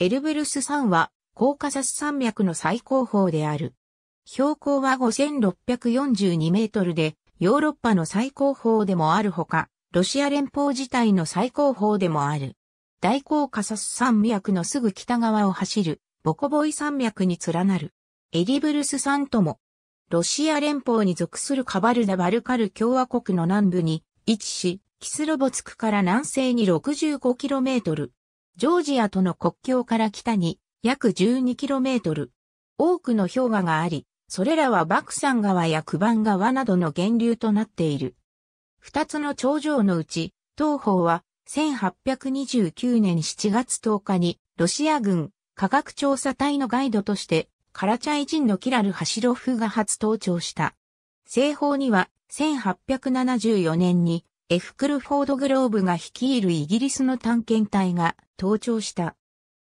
エルブルス山は、コーカサス山脈の最高峰である。標高は5642メートルで、ヨーロッパの最高峰でもあるほか、ロシア連邦自体の最高峰でもある。大コーカサス山脈のすぐ北側を走る、ボコボイ山脈に連なる。エリブルス山とも、ロシア連邦に属するカバルダ・バルカル共和国の南部に位置し、キスロボツクから南西に 65km、ジョージアとの国境から北に約 12km。多くの氷河があり、それらはサ山川やクバン川などの源流となっている。二つの頂上のうち、東方は1829年7月10日にロシア軍科学調査隊のガイドとしてカラチャイ人のキラル・ハシロフが初登庁した。西方には1874年にエフクルフォード・グローブが率いるイギリスの探検隊が登頂した。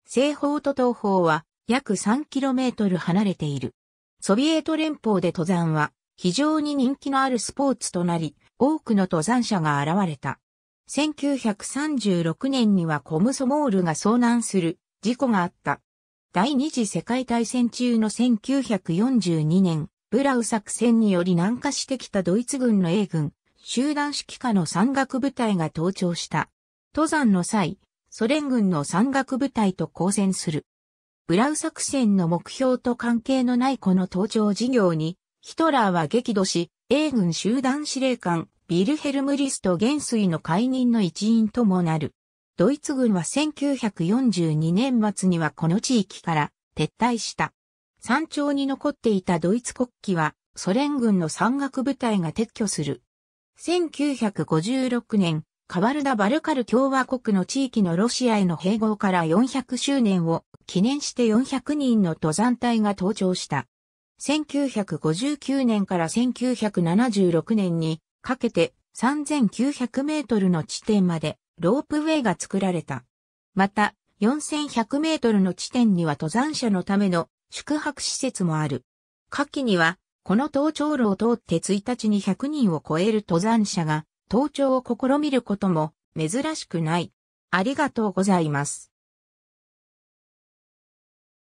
西方と東方は約 3km 離れている。ソビエト連邦で登山は非常に人気のあるスポーツとなり、多くの登山者が現れた。1936年にはコムソモールが遭難する事故があった。第二次世界大戦中の1942年、ブラウ作戦により南下してきたドイツ軍の A 軍、集団指揮下の山岳部隊が登頂した。登山の際、ソ連軍の山岳部隊と交戦する。ブラウ作戦の目標と関係のないこの登頂事業に、ヒトラーは激怒し、英軍集団司令官、ビルヘルムリスト元帥の解任の一員ともなる。ドイツ軍は1942年末にはこの地域から撤退した。山頂に残っていたドイツ国旗はソ連軍の山岳部隊が撤去する1956年、カワルダ・バルカル共和国の地域のロシアへの併合から400周年を記念して400人の登山隊が登頂した。1959年から1976年にかけて3900メートルの地点までロープウェイが作られた。また、4100メートルの地点には登山者のための宿泊施設もある。夏季にはこの登頂路を通って1日に100人を超える登山者が登頂を試みることも珍しくない。ありがとうございます。